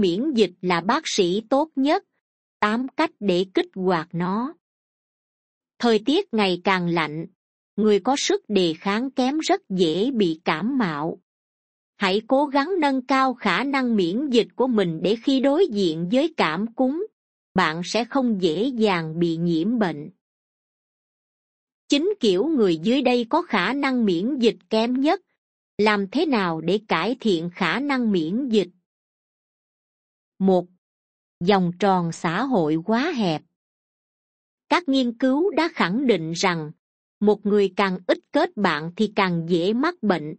miễn dịch là bác sĩ tốt nhất tám cách để kích hoạt nó thời tiết ngày càng lạnh người có sức đề kháng kém rất dễ bị cảm mạo hãy cố gắng nâng cao khả năng miễn dịch của mình để khi đối diện với cảm cúm bạn sẽ không dễ dàng bị nhiễm bệnh chính kiểu người dưới đây có khả năng miễn dịch kém nhất làm thế nào để cải thiện khả năng miễn dịch một vòng tròn xã hội quá hẹp các nghiên cứu đã khẳng định rằng một người càng ít kết bạn thì càng dễ mắc bệnh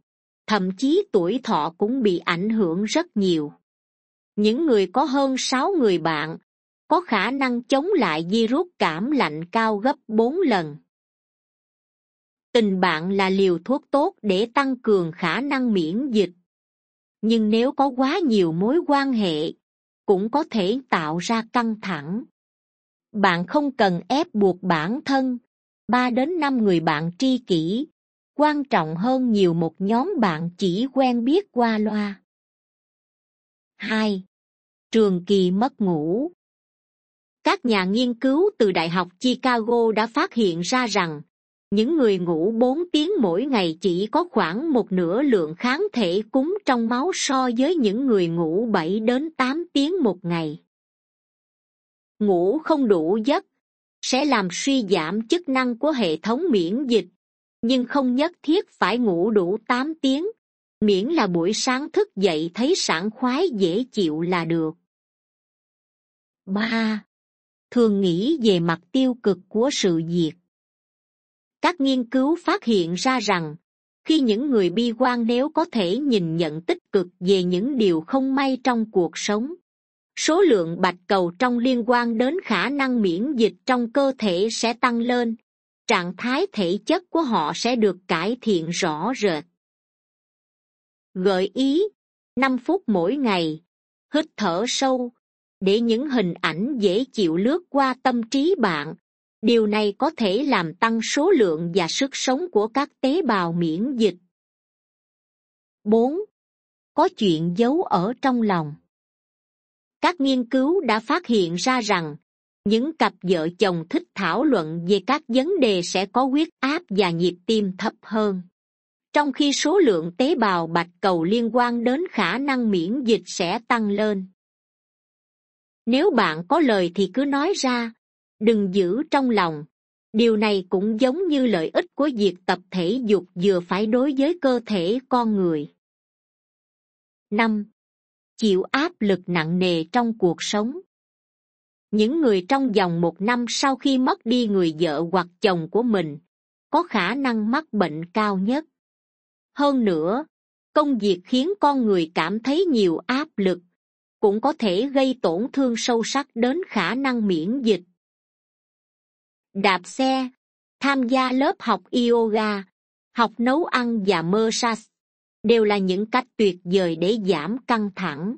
thậm chí tuổi thọ cũng bị ảnh hưởng rất nhiều những người có hơn sáu người bạn có khả năng chống lại virus cảm lạnh cao gấp bốn lần tình bạn là liều thuốc tốt để tăng cường khả năng miễn dịch nhưng nếu có quá nhiều mối quan hệ cũng có thể tạo ra căng thẳng bạn không cần ép buộc bản thân ba đến năm người bạn tri kỷ quan trọng hơn nhiều một nhóm bạn chỉ quen biết qua loa hai trường kỳ mất ngủ các nhà nghiên cứu từ đại học chicago đã phát hiện ra rằng những người ngủ bốn tiếng mỗi ngày chỉ có khoảng một nửa lượng kháng thể cúng trong máu so với những người ngủ bảy đến tám tiếng một ngày ngủ không đủ giấc sẽ làm suy giảm chức năng của hệ thống miễn dịch nhưng không nhất thiết phải ngủ đủ tám tiếng miễn là buổi sáng thức dậy thấy sảng khoái dễ chịu là được ba thường nghĩ về mặt tiêu cực của sự việc các nghiên cứu phát hiện ra rằng khi những người bi quan nếu có thể nhìn nhận tích cực về những điều không may trong cuộc sống số lượng bạch cầu trong liên quan đến khả năng miễn dịch trong cơ thể sẽ tăng lên trạng thái thể chất của họ sẽ được cải thiện rõ rệt gợi ý năm phút mỗi ngày hít thở sâu để những hình ảnh dễ chịu lướt qua tâm trí bạn điều này có thể làm tăng số lượng và sức sống của các tế bào miễn dịch bốn có chuyện giấu ở trong lòng các nghiên cứu đã phát hiện ra rằng những cặp vợ chồng thích thảo luận về các vấn đề sẽ có huyết áp và nhịp tim thấp hơn trong khi số lượng tế bào bạch cầu liên quan đến khả năng miễn dịch sẽ tăng lên nếu bạn có lời thì cứ nói ra đừng giữ trong lòng điều này cũng giống như lợi ích của việc tập thể dục vừa phải đối với cơ thể con người năm chịu áp lực nặng nề trong cuộc sống những người trong vòng một năm sau khi mất đi người vợ hoặc chồng của mình có khả năng mắc bệnh cao nhất hơn nữa công việc khiến con người cảm thấy nhiều áp lực cũng có thể gây tổn thương sâu sắc đến khả năng miễn dịch đạp xe tham gia lớp học yoga học nấu ăn và mơ sas đều là những cách tuyệt vời để giảm căng thẳng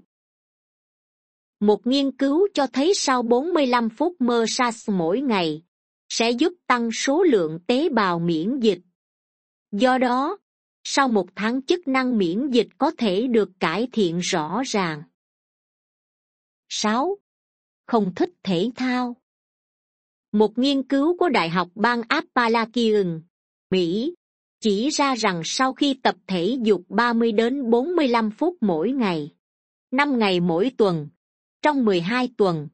một nghiên cứu cho thấy sau 45 phút mơ sas mỗi ngày sẽ giúp tăng số lượng tế bào miễn dịch do đó sau một tháng chức năng miễn dịch có thể được cải thiện rõ ràng sáu không thích thể thao một nghiên cứu của đại học bang appalachian mỹ chỉ ra rằng sau khi tập thể dục 30 đến 45 phút mỗi ngày năm ngày mỗi tuần trong 12 tuần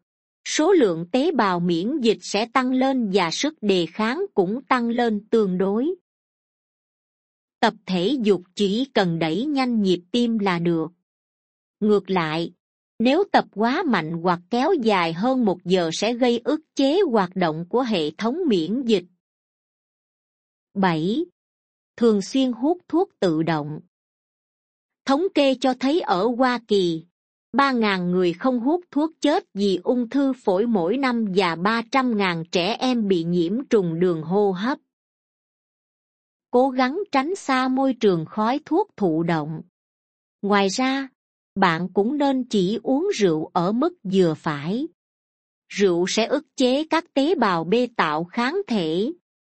số lượng tế bào miễn dịch sẽ tăng lên và sức đề kháng cũng tăng lên tương đối tập thể dục chỉ cần đẩy nhanh nhịp tim là được ngược lại nếu tập quá mạnh hoặc kéo dài hơn một giờ sẽ gây ức chế hoạt động của hệ thống miễn dịch 7. thường xuyên hút thuốc tự động thống kê cho thấy ở hoa kỳ 3.000 người không hút thuốc chết vì ung thư phổi mỗi năm và 300.000 trẻ em bị nhiễm trùng đường hô hấp cố gắng tránh xa môi trường khói thuốc thụ động ngoài ra bạn cũng nên chỉ uống rượu ở mức vừa phải. Rượu sẽ ức chế các tế bào B tạo kháng thể,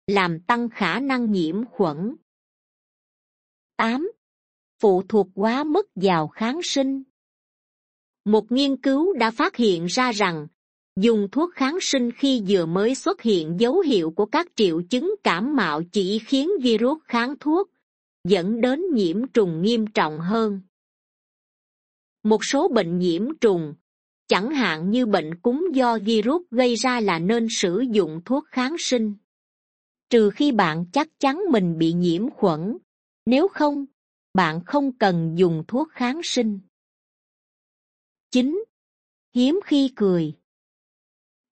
làm tăng khả năng nhiễm khuẩn. tám Phụ thuộc quá mức vào kháng sinh Một nghiên cứu đã phát hiện ra rằng, dùng thuốc kháng sinh khi vừa mới xuất hiện dấu hiệu của các triệu chứng cảm mạo chỉ khiến virus kháng thuốc, dẫn đến nhiễm trùng nghiêm trọng hơn một số bệnh nhiễm trùng chẳng hạn như bệnh cúm do virus gây ra là nên sử dụng thuốc kháng sinh trừ khi bạn chắc chắn mình bị nhiễm khuẩn nếu không bạn không cần dùng thuốc kháng sinh chín hiếm khi cười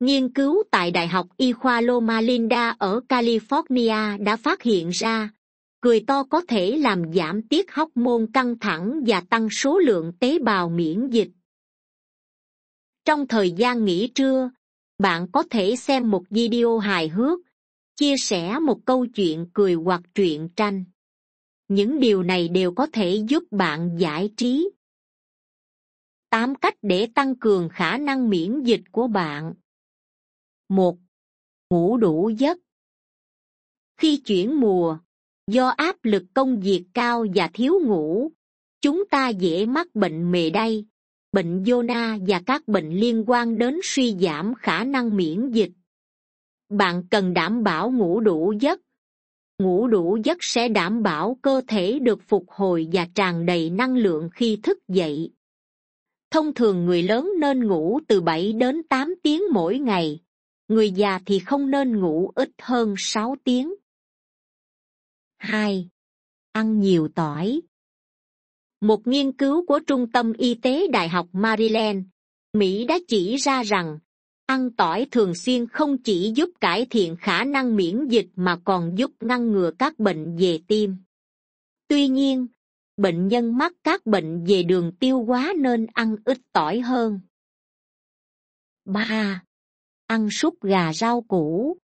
nghiên cứu tại đại học y khoa loma linda ở california đã phát hiện ra cười to có thể làm giảm tiết hóc môn căng thẳng và tăng số lượng tế bào miễn dịch trong thời gian nghỉ trưa bạn có thể xem một video hài hước chia sẻ một câu chuyện cười hoặc truyện tranh những điều này đều có thể giúp bạn giải trí tám cách để tăng cường khả năng miễn dịch của bạn một ngủ đủ giấc khi chuyển mùa do áp lực công việc cao và thiếu ngủ chúng ta dễ mắc bệnh mề đay bệnh Yona và các bệnh liên quan đến suy giảm khả năng miễn dịch bạn cần đảm bảo ngủ đủ giấc ngủ đủ giấc sẽ đảm bảo cơ thể được phục hồi và tràn đầy năng lượng khi thức dậy thông thường người lớn nên ngủ từ bảy đến tám tiếng mỗi ngày người già thì không nên ngủ ít hơn sáu tiếng hai, Ăn nhiều tỏi Một nghiên cứu của Trung tâm Y tế Đại học Maryland, Mỹ đã chỉ ra rằng ăn tỏi thường xuyên không chỉ giúp cải thiện khả năng miễn dịch mà còn giúp ngăn ngừa các bệnh về tim. Tuy nhiên, bệnh nhân mắc các bệnh về đường tiêu hóa nên ăn ít tỏi hơn. ba, Ăn súp gà rau củ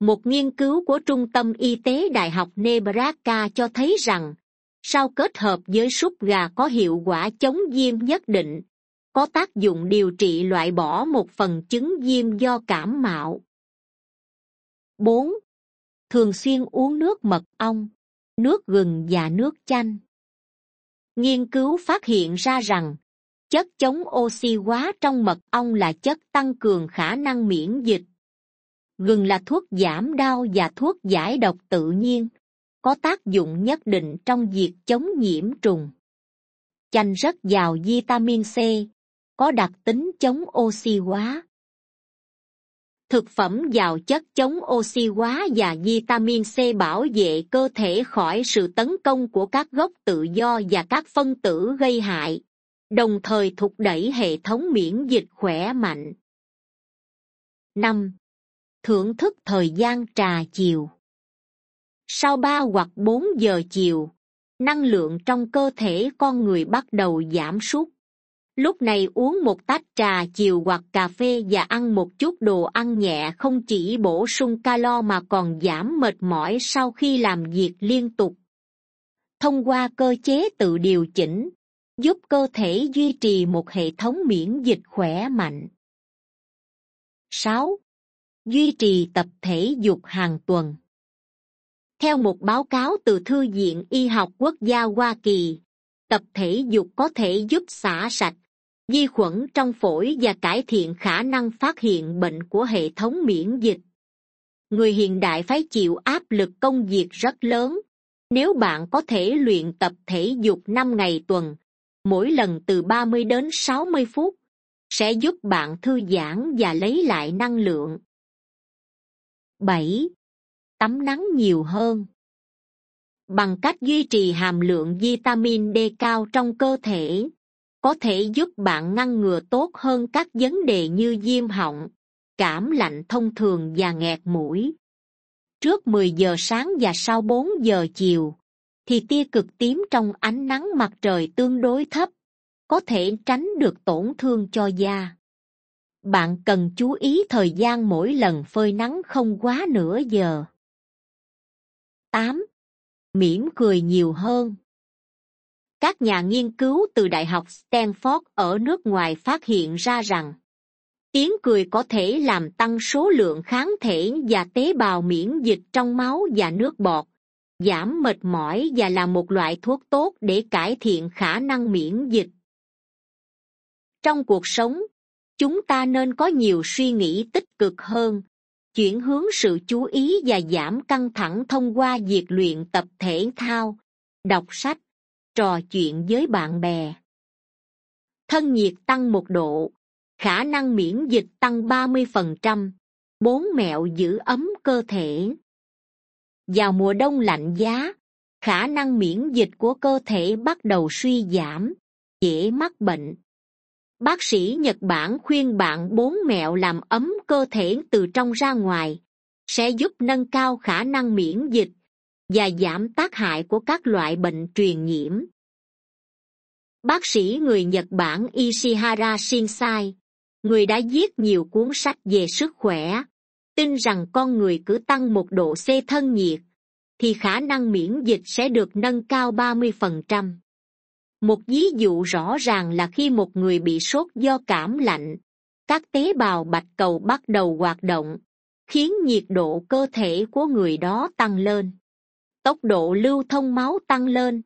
một nghiên cứu của trung tâm y tế đại học nebraska cho thấy rằng sau kết hợp với súp gà có hiệu quả chống viêm nhất định có tác dụng điều trị loại bỏ một phần chứng viêm do cảm mạo bốn thường xuyên uống nước mật ong nước gừng và nước chanh nghiên cứu phát hiện ra rằng chất chống oxy hóa trong mật ong là chất tăng cường khả năng miễn dịch gừng là thuốc giảm đau và thuốc giải độc tự nhiên có tác dụng nhất định trong việc chống nhiễm trùng chanh rất giàu vitamin c có đặc tính chống oxy hóa thực phẩm giàu chất chống oxy hóa và vitamin c bảo vệ cơ thể khỏi sự tấn công của các gốc tự do và các phân tử gây hại đồng thời thúc đẩy hệ thống miễn dịch khỏe mạnh năm thưởng thức thời gian trà chiều sau ba hoặc bốn giờ chiều năng lượng trong cơ thể con người bắt đầu giảm sút lúc này uống một tách trà chiều hoặc cà phê và ăn một chút đồ ăn nhẹ không chỉ bổ sung calo mà còn giảm mệt mỏi sau khi làm việc liên tục thông qua cơ chế tự điều chỉnh giúp cơ thể duy trì một hệ thống miễn dịch khỏe mạnh sáu duy trì tập thể dục hàng tuần theo một báo cáo từ thư viện y học quốc gia hoa kỳ tập thể dục có thể giúp xả sạch vi khuẩn trong phổi và cải thiện khả năng phát hiện bệnh của hệ thống miễn dịch người hiện đại phải chịu áp lực công việc rất lớn nếu bạn có thể luyện tập thể dục năm ngày tuần mỗi lần từ ba mươi đến sáu mươi phút sẽ giúp bạn thư giãn và lấy lại năng lượng bảy Tắm nắng nhiều hơn Bằng cách duy trì hàm lượng vitamin D cao trong cơ thể, có thể giúp bạn ngăn ngừa tốt hơn các vấn đề như viêm họng, cảm lạnh thông thường và nghẹt mũi. Trước mười giờ sáng và sau bốn giờ chiều, thì tia cực tím trong ánh nắng mặt trời tương đối thấp, có thể tránh được tổn thương cho da bạn cần chú ý thời gian mỗi lần phơi nắng không quá nửa giờ tám Mỉm cười nhiều hơn Các nhà nghiên cứu từ Đại học Stanford ở nước ngoài phát hiện ra rằng tiếng cười có thể làm tăng số lượng kháng thể và tế bào miễn dịch trong máu và nước bọt giảm mệt mỏi và là một loại thuốc tốt để cải thiện khả năng miễn dịch trong cuộc sống chúng ta nên có nhiều suy nghĩ tích cực hơn chuyển hướng sự chú ý và giảm căng thẳng thông qua việc luyện tập thể thao đọc sách trò chuyện với bạn bè thân nhiệt tăng một độ khả năng miễn dịch tăng ba mươi phần trăm, bốn mẹo giữ ấm cơ thể vào mùa đông lạnh giá khả năng miễn dịch của cơ thể bắt đầu suy giảm dễ mắc bệnh bác sĩ nhật bản khuyên bạn bốn mẹo làm ấm cơ thể từ trong ra ngoài sẽ giúp nâng cao khả năng miễn dịch và giảm tác hại của các loại bệnh truyền nhiễm bác sĩ người nhật bản ishihara shinsai người đã viết nhiều cuốn sách về sức khỏe tin rằng con người cứ tăng một độ c thân nhiệt thì khả năng miễn dịch sẽ được nâng cao 30% một ví dụ rõ ràng là khi một người bị sốt do cảm lạnh các tế bào bạch cầu bắt đầu hoạt động khiến nhiệt độ cơ thể của người đó tăng lên tốc độ lưu thông máu tăng lên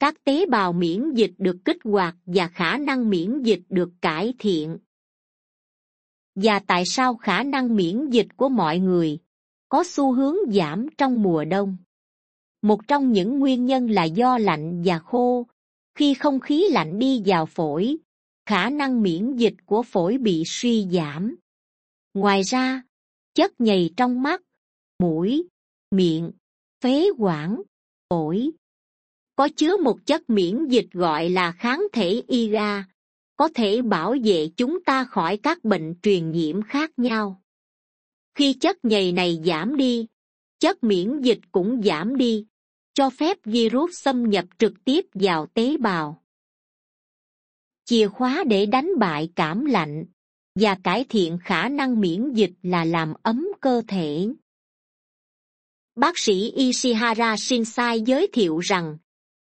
các tế bào miễn dịch được kích hoạt và khả năng miễn dịch được cải thiện và tại sao khả năng miễn dịch của mọi người có xu hướng giảm trong mùa đông một trong những nguyên nhân là do lạnh và khô khi không khí lạnh đi vào phổi, khả năng miễn dịch của phổi bị suy giảm. Ngoài ra, chất nhầy trong mắt, mũi, miệng, phế quản, phổi có chứa một chất miễn dịch gọi là kháng thể IgA, có thể bảo vệ chúng ta khỏi các bệnh truyền nhiễm khác nhau. Khi chất nhầy này giảm đi, chất miễn dịch cũng giảm đi, cho phép virus xâm nhập trực tiếp vào tế bào chìa khóa để đánh bại cảm lạnh và cải thiện khả năng miễn dịch là làm ấm cơ thể bác sĩ ishihara shinsai giới thiệu rằng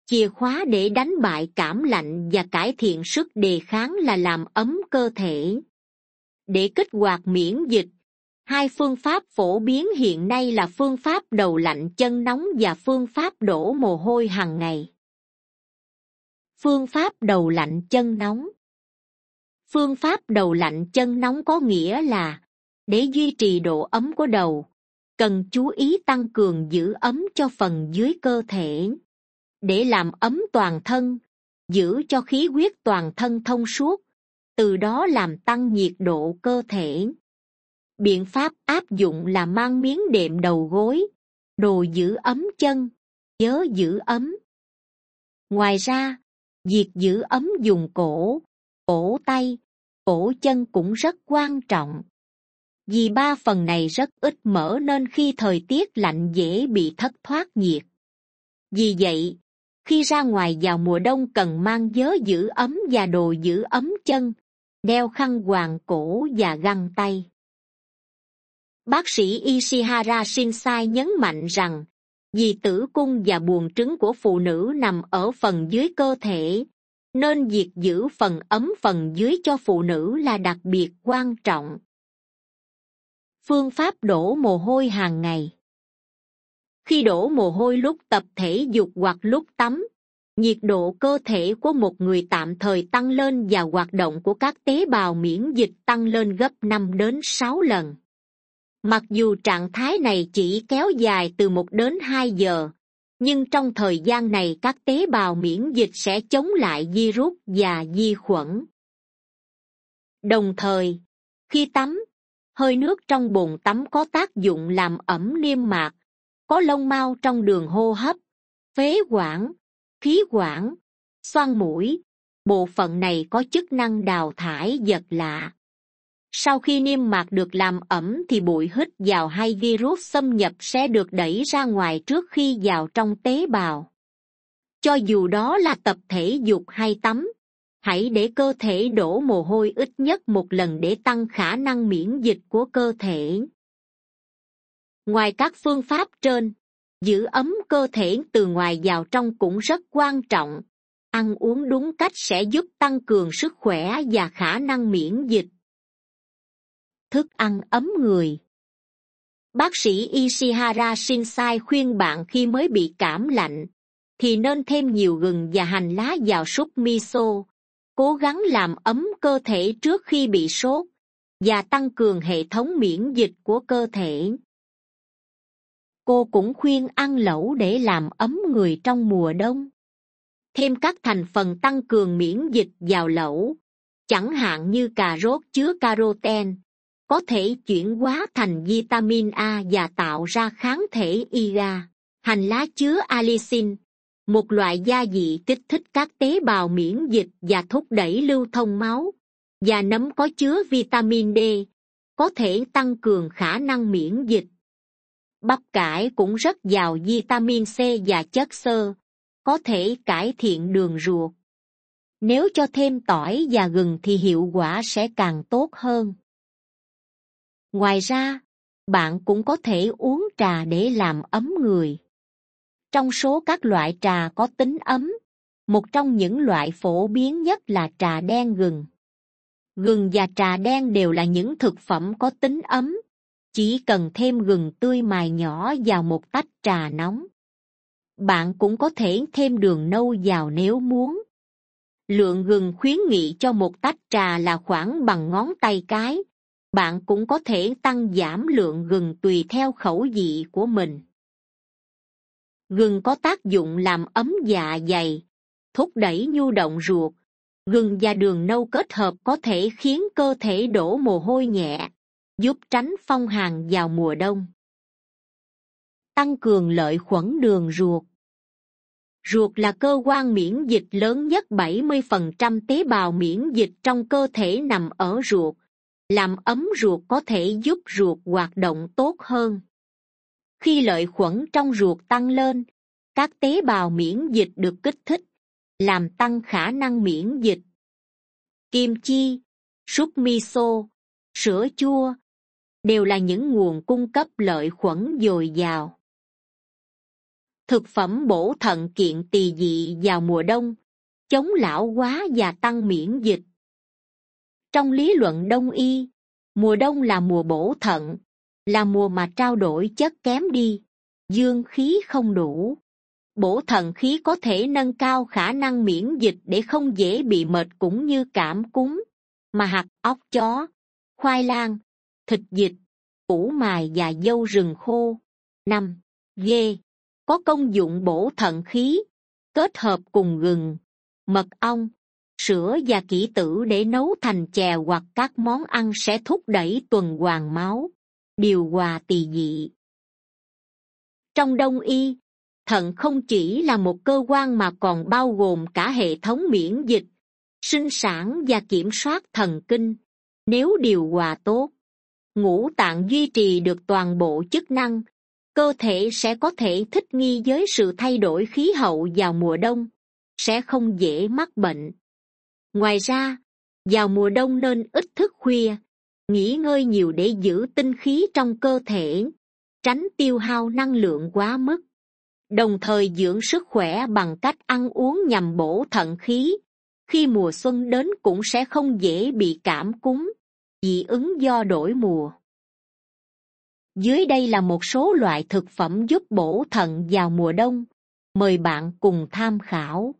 chìa khóa để đánh bại cảm lạnh và cải thiện sức đề kháng là làm ấm cơ thể để kích hoạt miễn dịch hai phương pháp phổ biến hiện nay là phương pháp đầu lạnh chân nóng và phương pháp đổ mồ hôi hàng ngày phương pháp đầu lạnh chân nóng phương pháp đầu lạnh chân nóng có nghĩa là để duy trì độ ấm của đầu cần chú ý tăng cường giữ ấm cho phần dưới cơ thể để làm ấm toàn thân giữ cho khí huyết toàn thân thông suốt từ đó làm tăng nhiệt độ cơ thể biện pháp áp dụng là mang miếng đệm đầu gối đồ giữ ấm chân chớ giữ ấm ngoài ra việc giữ ấm dùng cổ cổ tay cổ chân cũng rất quan trọng vì ba phần này rất ít mở nên khi thời tiết lạnh dễ bị thất thoát nhiệt vì vậy khi ra ngoài vào mùa đông cần mang vớ giữ ấm và đồ giữ ấm chân đeo khăn quàng cổ và găng tay bác sĩ ishihara shinsai nhấn mạnh rằng vì tử cung và buồng trứng của phụ nữ nằm ở phần dưới cơ thể nên việc giữ phần ấm phần dưới cho phụ nữ là đặc biệt quan trọng phương pháp đổ mồ hôi hàng ngày khi đổ mồ hôi lúc tập thể dục hoặc lúc tắm nhiệt độ cơ thể của một người tạm thời tăng lên và hoạt động của các tế bào miễn dịch tăng lên gấp năm đến sáu lần mặc dù trạng thái này chỉ kéo dài từ một đến hai giờ nhưng trong thời gian này các tế bào miễn dịch sẽ chống lại virus và vi khuẩn đồng thời khi tắm hơi nước trong bồn tắm có tác dụng làm ẩm niêm mạc có lông mau trong đường hô hấp phế quản khí quản xoang mũi bộ phận này có chức năng đào thải vật lạ sau khi niêm mạc được làm ẩm thì bụi hít vào hay virus xâm nhập sẽ được đẩy ra ngoài trước khi vào trong tế bào cho dù đó là tập thể dục hay tắm hãy để cơ thể đổ mồ hôi ít nhất một lần để tăng khả năng miễn dịch của cơ thể ngoài các phương pháp trên giữ ấm cơ thể từ ngoài vào trong cũng rất quan trọng ăn uống đúng cách sẽ giúp tăng cường sức khỏe và khả năng miễn dịch thức ăn ấm người bác sĩ ishihara shinsai khuyên bạn khi mới bị cảm lạnh thì nên thêm nhiều gừng và hành lá vào súp miso cố gắng làm ấm cơ thể trước khi bị sốt và tăng cường hệ thống miễn dịch của cơ thể cô cũng khuyên ăn lẩu để làm ấm người trong mùa đông thêm các thành phần tăng cường miễn dịch vào lẩu chẳng hạn như cà rốt chứa caroten có thể chuyển hóa thành vitamin a và tạo ra kháng thể iga hành lá chứa alicin một loại gia vị kích thích các tế bào miễn dịch và thúc đẩy lưu thông máu và nấm có chứa vitamin d có thể tăng cường khả năng miễn dịch bắp cải cũng rất giàu vitamin c và chất xơ có thể cải thiện đường ruột nếu cho thêm tỏi và gừng thì hiệu quả sẽ càng tốt hơn ngoài ra bạn cũng có thể uống trà để làm ấm người trong số các loại trà có tính ấm một trong những loại phổ biến nhất là trà đen gừng gừng và trà đen đều là những thực phẩm có tính ấm chỉ cần thêm gừng tươi mài nhỏ vào một tách trà nóng bạn cũng có thể thêm đường nâu vào nếu muốn lượng gừng khuyến nghị cho một tách trà là khoảng bằng ngón tay cái bạn cũng có thể tăng giảm lượng gừng tùy theo khẩu vị của mình gừng có tác dụng làm ấm dạ dày thúc đẩy nhu động ruột gừng và đường nâu kết hợp có thể khiến cơ thể đổ mồ hôi nhẹ giúp tránh phong hàn vào mùa đông tăng cường lợi khuẩn đường ruột ruột là cơ quan miễn dịch lớn nhất 70% tế bào miễn dịch trong cơ thể nằm ở ruột làm ấm ruột có thể giúp ruột hoạt động tốt hơn khi lợi khuẩn trong ruột tăng lên các tế bào miễn dịch được kích thích làm tăng khả năng miễn dịch kim chi súp miso sữa chua đều là những nguồn cung cấp lợi khuẩn dồi dào thực phẩm bổ thận kiện tỳ dị vào mùa đông chống lão hóa và tăng miễn dịch trong lý luận đông y mùa đông là mùa bổ thận là mùa mà trao đổi chất kém đi dương khí không đủ bổ thận khí có thể nâng cao khả năng miễn dịch để không dễ bị mệt cũng như cảm cúm mà hạt óc chó khoai lang thịt dịch củ mài và dâu rừng khô năm dê có công dụng bổ thận khí kết hợp cùng gừng mật ong sữa và kỹ tử để nấu thành chè hoặc các món ăn sẽ thúc đẩy tuần hoàn máu điều hòa tỳ dị trong đông y thận không chỉ là một cơ quan mà còn bao gồm cả hệ thống miễn dịch sinh sản và kiểm soát thần kinh nếu điều hòa tốt ngũ tạng duy trì được toàn bộ chức năng cơ thể sẽ có thể thích nghi với sự thay đổi khí hậu vào mùa đông sẽ không dễ mắc bệnh ngoài ra vào mùa đông nên ít thức khuya nghỉ ngơi nhiều để giữ tinh khí trong cơ thể tránh tiêu hao năng lượng quá mức đồng thời dưỡng sức khỏe bằng cách ăn uống nhằm bổ thận khí khi mùa xuân đến cũng sẽ không dễ bị cảm cúm dị ứng do đổi mùa dưới đây là một số loại thực phẩm giúp bổ thận vào mùa đông mời bạn cùng tham khảo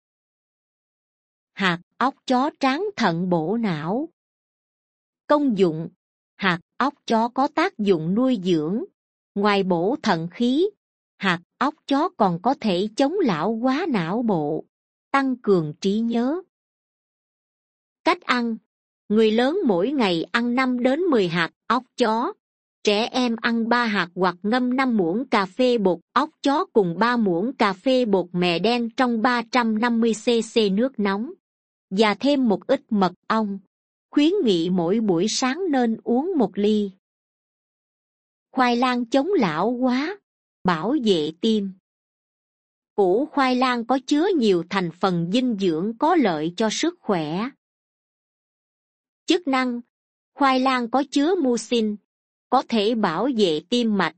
hạt óc chó tráng thận bổ não công dụng hạt óc chó có tác dụng nuôi dưỡng ngoài bổ thận khí hạt óc chó còn có thể chống lão quá não bộ tăng cường trí nhớ cách ăn người lớn mỗi ngày ăn năm đến mười hạt óc chó trẻ em ăn ba hạt hoặc ngâm năm muỗng cà phê bột óc chó cùng ba muỗng cà phê bột mè đen trong ba trăm năm mươi cc nước nóng và thêm một ít mật ong khuyến nghị mỗi buổi sáng nên uống một ly khoai lang chống lão quá bảo vệ tim củ khoai lang có chứa nhiều thành phần dinh dưỡng có lợi cho sức khỏe chức năng khoai lang có chứa mucin có thể bảo vệ tim mạch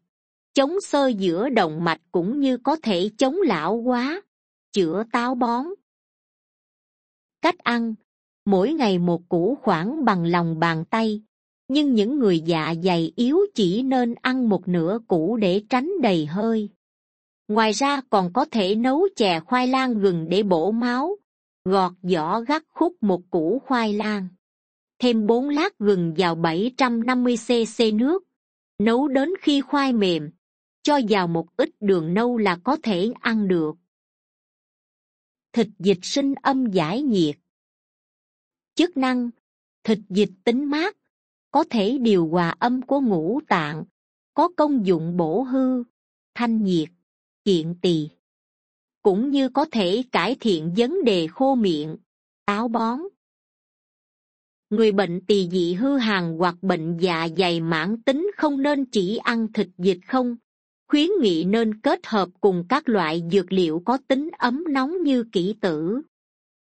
chống sơ giữa động mạch cũng như có thể chống lão hóa chữa táo bón cách ăn mỗi ngày một củ khoảng bằng lòng bàn tay nhưng những người dạ dày yếu chỉ nên ăn một nửa củ để tránh đầy hơi ngoài ra còn có thể nấu chè khoai lang gừng để bổ máu gọt vỏ gắt khúc một củ khoai lang thêm bốn lát gừng vào bảy trăm năm mươi cc nước nấu đến khi khoai mềm cho vào một ít đường nâu là có thể ăn được thịt dịch sinh âm giải nhiệt. Chức năng Thịt dịch tính mát, có thể điều hòa âm của ngũ tạng, có công dụng bổ hư, thanh nhiệt, kiện tỳ. Cũng như có thể cải thiện vấn đề khô miệng, táo bón. Người bệnh tỳ dị hư hàn hoặc bệnh dạ dày mãn tính không nên chỉ ăn thịt dịch không, khuyến nghị nên kết hợp cùng các loại dược liệu có tính ấm nóng như kỷ tử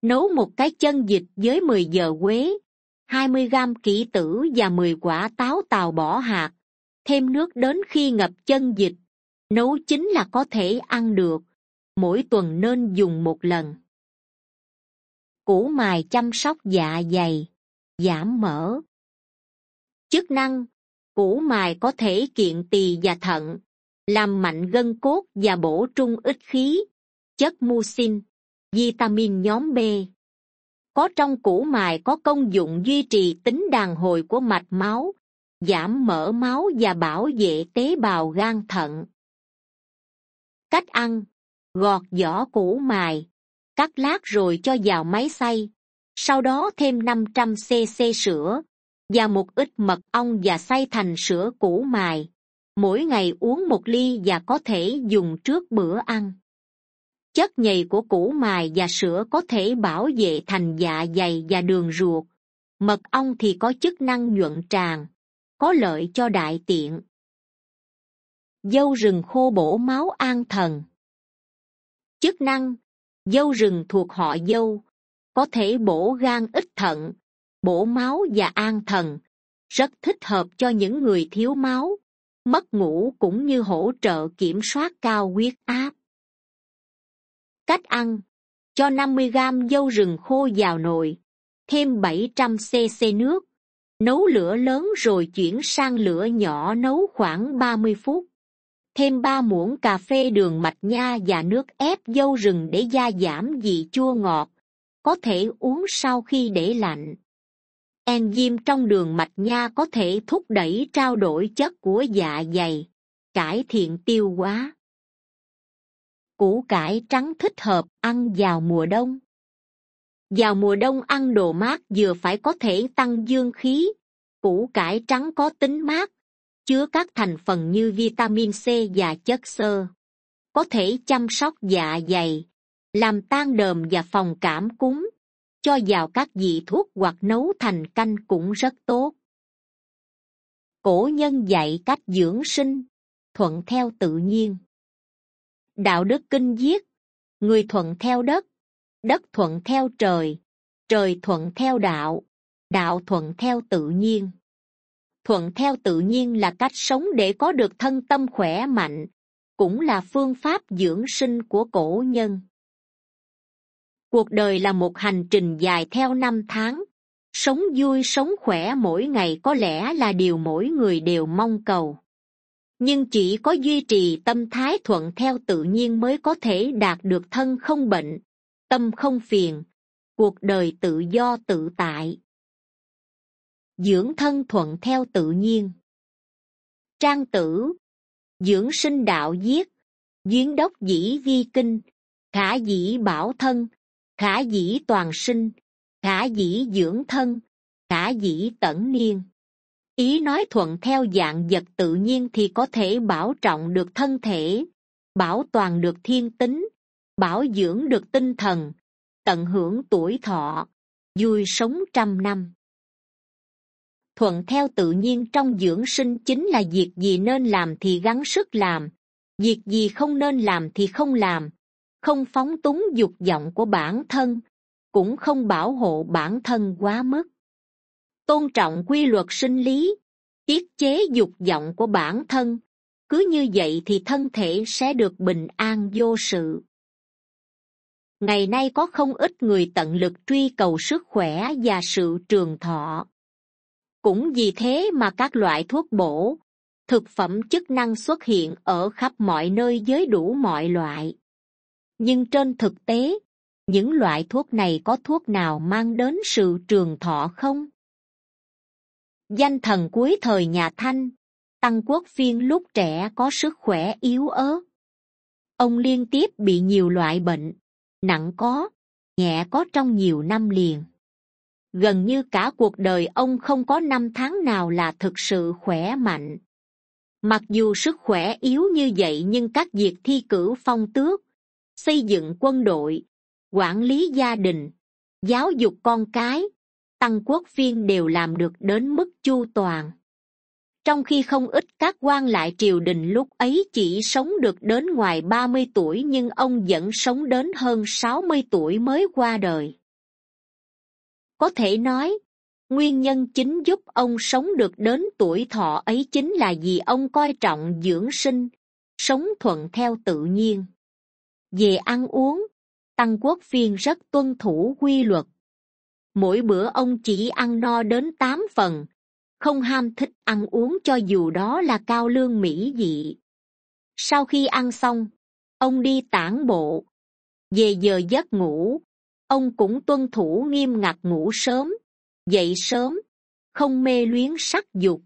nấu một cái chân dịch với mười giờ quế hai mươi gram kỷ tử và mười quả táo tàu bỏ hạt thêm nước đến khi ngập chân dịch nấu chính là có thể ăn được mỗi tuần nên dùng một lần củ mài chăm sóc dạ dày giảm mỡ chức năng củ mài có thể kiện tỳ và thận làm mạnh gân cốt và bổ trung ích khí chất mu sin, vitamin nhóm b có trong củ mài có công dụng duy trì tính đàn hồi của mạch máu giảm mỡ máu và bảo vệ tế bào gan thận cách ăn gọt vỏ củ mài cắt lát rồi cho vào máy xay sau đó thêm năm trăm cc sữa và một ít mật ong và xay thành sữa củ mài mỗi ngày uống một ly và có thể dùng trước bữa ăn chất nhầy của củ mài và sữa có thể bảo vệ thành dạ dày và đường ruột mật ong thì có chức năng nhuận tràng có lợi cho đại tiện dâu rừng khô bổ máu an thần chức năng dâu rừng thuộc họ dâu có thể bổ gan ít thận bổ máu và an thần rất thích hợp cho những người thiếu máu mất ngủ cũng như hỗ trợ kiểm soát cao huyết áp cách ăn cho 50 g dâu rừng khô vào nồi thêm 700 cc nước nấu lửa lớn rồi chuyển sang lửa nhỏ nấu khoảng 30 phút thêm 3 muỗng cà phê đường mạch nha và nước ép dâu rừng để gia giảm vị chua ngọt có thể uống sau khi để lạnh Enzym trong đường mạch nha có thể thúc đẩy trao đổi chất của dạ dày cải thiện tiêu hóa củ cải trắng thích hợp ăn vào mùa đông vào mùa đông ăn đồ mát vừa phải có thể tăng dương khí củ cải trắng có tính mát chứa các thành phần như vitamin c và chất xơ có thể chăm sóc dạ dày làm tan đờm và phòng cảm cúm cho vào các vị thuốc hoặc nấu thành canh cũng rất tốt cổ nhân dạy cách dưỡng sinh thuận theo tự nhiên đạo đức kinh viết người thuận theo đất đất thuận theo trời trời thuận theo đạo đạo thuận theo tự nhiên thuận theo tự nhiên là cách sống để có được thân tâm khỏe mạnh cũng là phương pháp dưỡng sinh của cổ nhân cuộc đời là một hành trình dài theo năm tháng sống vui sống khỏe mỗi ngày có lẽ là điều mỗi người đều mong cầu nhưng chỉ có duy trì tâm thái thuận theo tự nhiên mới có thể đạt được thân không bệnh tâm không phiền cuộc đời tự do tự tại dưỡng thân thuận theo tự nhiên trang tử dưỡng sinh đạo giết duyến đốc dĩ vi kinh khả dĩ bảo thân khả dĩ toàn sinh khả dĩ dưỡng thân khả dĩ tẩn niên ý nói thuận theo dạng vật tự nhiên thì có thể bảo trọng được thân thể bảo toàn được thiên tính bảo dưỡng được tinh thần tận hưởng tuổi thọ vui sống trăm năm thuận theo tự nhiên trong dưỡng sinh chính là việc gì nên làm thì gắng sức làm việc gì không nên làm thì không làm không phóng túng dục vọng của bản thân cũng không bảo hộ bản thân quá mức tôn trọng quy luật sinh lý tiết chế dục vọng của bản thân cứ như vậy thì thân thể sẽ được bình an vô sự ngày nay có không ít người tận lực truy cầu sức khỏe và sự trường thọ cũng vì thế mà các loại thuốc bổ thực phẩm chức năng xuất hiện ở khắp mọi nơi với đủ mọi loại nhưng trên thực tế những loại thuốc này có thuốc nào mang đến sự trường thọ không danh thần cuối thời nhà thanh tăng quốc phiên lúc trẻ có sức khỏe yếu ớt ông liên tiếp bị nhiều loại bệnh nặng có nhẹ có trong nhiều năm liền gần như cả cuộc đời ông không có năm tháng nào là thực sự khỏe mạnh mặc dù sức khỏe yếu như vậy nhưng các việc thi cử phong tước xây dựng quân đội quản lý gia đình giáo dục con cái tăng quốc viên đều làm được đến mức chu toàn trong khi không ít các quan lại triều đình lúc ấy chỉ sống được đến ngoài ba mươi tuổi nhưng ông vẫn sống đến hơn sáu mươi tuổi mới qua đời có thể nói nguyên nhân chính giúp ông sống được đến tuổi thọ ấy chính là vì ông coi trọng dưỡng sinh sống thuận theo tự nhiên về ăn uống, Tăng Quốc Phiên rất tuân thủ quy luật. Mỗi bữa ông chỉ ăn no đến tám phần, không ham thích ăn uống cho dù đó là cao lương mỹ dị. Sau khi ăn xong, ông đi tản bộ. Về giờ giấc ngủ, ông cũng tuân thủ nghiêm ngặt ngủ sớm, dậy sớm, không mê luyến sắc dục.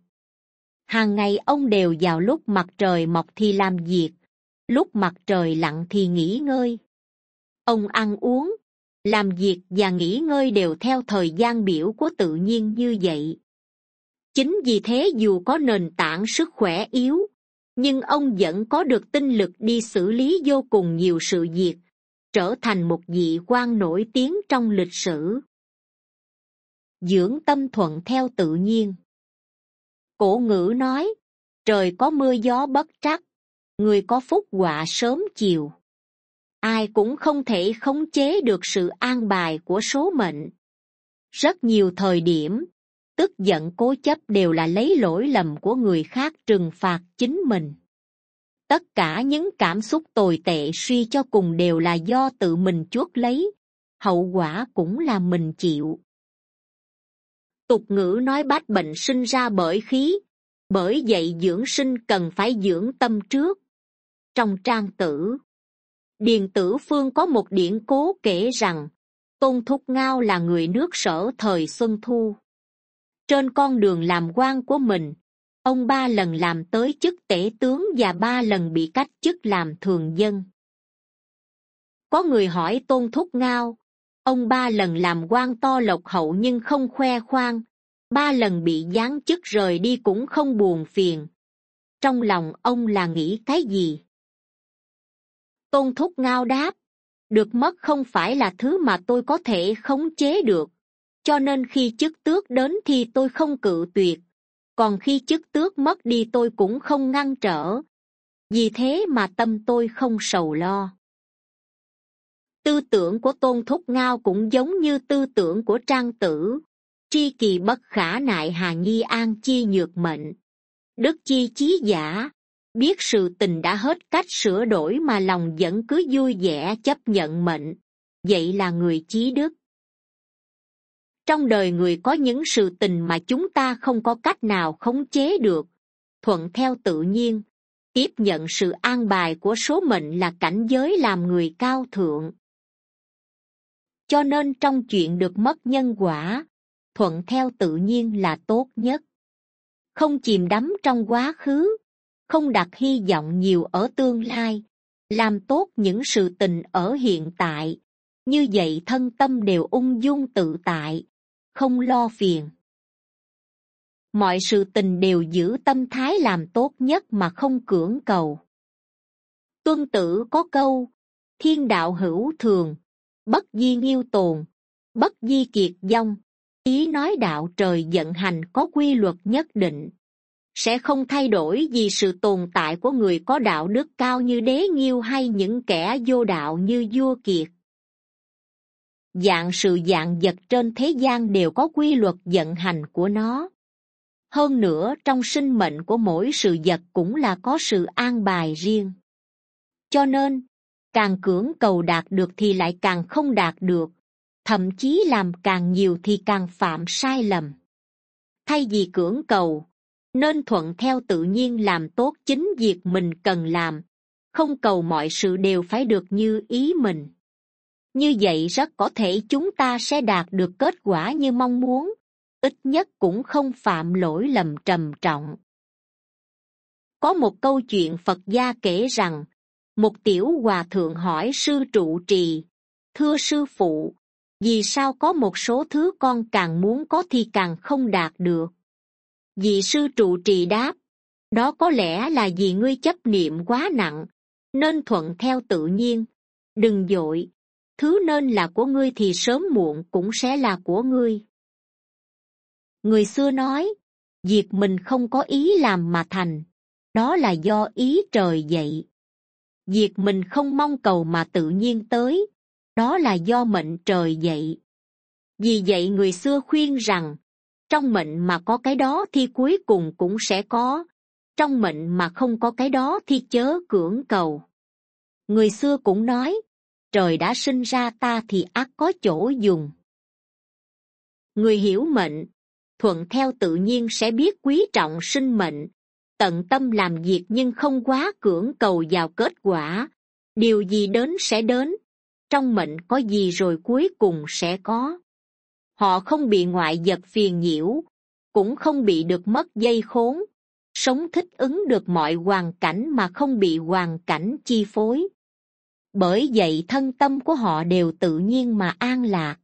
Hàng ngày ông đều vào lúc mặt trời mọc thì làm việc, lúc mặt trời lặn thì nghỉ ngơi ông ăn uống làm việc và nghỉ ngơi đều theo thời gian biểu của tự nhiên như vậy chính vì thế dù có nền tảng sức khỏe yếu nhưng ông vẫn có được tinh lực đi xử lý vô cùng nhiều sự việc trở thành một vị quan nổi tiếng trong lịch sử dưỡng tâm thuận theo tự nhiên cổ ngữ nói trời có mưa gió bất trắc người có phúc họa sớm chiều ai cũng không thể khống chế được sự an bài của số mệnh rất nhiều thời điểm tức giận cố chấp đều là lấy lỗi lầm của người khác trừng phạt chính mình tất cả những cảm xúc tồi tệ suy cho cùng đều là do tự mình chuốc lấy hậu quả cũng là mình chịu tục ngữ nói bát bệnh sinh ra bởi khí bởi vậy dưỡng sinh cần phải dưỡng tâm trước trong trang tử điền tử phương có một điển cố kể rằng tôn thúc ngao là người nước sở thời xuân thu trên con đường làm quan của mình ông ba lần làm tới chức tể tướng và ba lần bị cách chức làm thường dân có người hỏi tôn thúc ngao ông ba lần làm quan to lộc hậu nhưng không khoe khoang ba lần bị giáng chức rời đi cũng không buồn phiền trong lòng ông là nghĩ cái gì tôn thúc ngao đáp được mất không phải là thứ mà tôi có thể khống chế được cho nên khi chức tước đến thì tôi không cự tuyệt còn khi chức tước mất đi tôi cũng không ngăn trở vì thế mà tâm tôi không sầu lo tư tưởng của tôn thúc ngao cũng giống như tư tưởng của trang tử tri kỳ bất khả nại hà nghi an chi nhược mệnh đức chi chí giả biết sự tình đã hết cách sửa đổi mà lòng vẫn cứ vui vẻ chấp nhận mệnh vậy là người chí đức trong đời người có những sự tình mà chúng ta không có cách nào khống chế được thuận theo tự nhiên tiếp nhận sự an bài của số mệnh là cảnh giới làm người cao thượng cho nên trong chuyện được mất nhân quả thuận theo tự nhiên là tốt nhất không chìm đắm trong quá khứ không đặt hy vọng nhiều ở tương lai, làm tốt những sự tình ở hiện tại. Như vậy thân tâm đều ung dung tự tại, không lo phiền. Mọi sự tình đều giữ tâm thái làm tốt nhất mà không cưỡng cầu. Tuân tử có câu, thiên đạo hữu thường, bất di nghiêu tồn, bất di kiệt dông. Ý nói đạo trời vận hành có quy luật nhất định, sẽ không thay đổi vì sự tồn tại của người có đạo đức cao như đế nghiêu hay những kẻ vô đạo như vua kiệt dạng sự dạng vật trên thế gian đều có quy luật vận hành của nó hơn nữa trong sinh mệnh của mỗi sự vật cũng là có sự an bài riêng cho nên càng cưỡng cầu đạt được thì lại càng không đạt được thậm chí làm càng nhiều thì càng phạm sai lầm thay vì cưỡng cầu nên thuận theo tự nhiên làm tốt chính việc mình cần làm không cầu mọi sự đều phải được như ý mình như vậy rất có thể chúng ta sẽ đạt được kết quả như mong muốn ít nhất cũng không phạm lỗi lầm trầm trọng có một câu chuyện phật gia kể rằng một tiểu hòa thượng hỏi sư trụ trì thưa sư phụ vì sao có một số thứ con càng muốn có thì càng không đạt được vị sư trụ trì đáp đó có lẽ là vì ngươi chấp niệm quá nặng nên thuận theo tự nhiên đừng dội thứ nên là của ngươi thì sớm muộn cũng sẽ là của ngươi người xưa nói việc mình không có ý làm mà thành đó là do ý trời dậy việc mình không mong cầu mà tự nhiên tới đó là do mệnh trời dậy vì vậy người xưa khuyên rằng trong mệnh mà có cái đó thì cuối cùng cũng sẽ có trong mệnh mà không có cái đó thì chớ cưỡng cầu người xưa cũng nói trời đã sinh ra ta thì ắt có chỗ dùng người hiểu mệnh thuận theo tự nhiên sẽ biết quý trọng sinh mệnh tận tâm làm việc nhưng không quá cưỡng cầu vào kết quả điều gì đến sẽ đến trong mệnh có gì rồi cuối cùng sẽ có họ không bị ngoại vật phiền nhiễu cũng không bị được mất dây khốn sống thích ứng được mọi hoàn cảnh mà không bị hoàn cảnh chi phối bởi vậy thân tâm của họ đều tự nhiên mà an lạc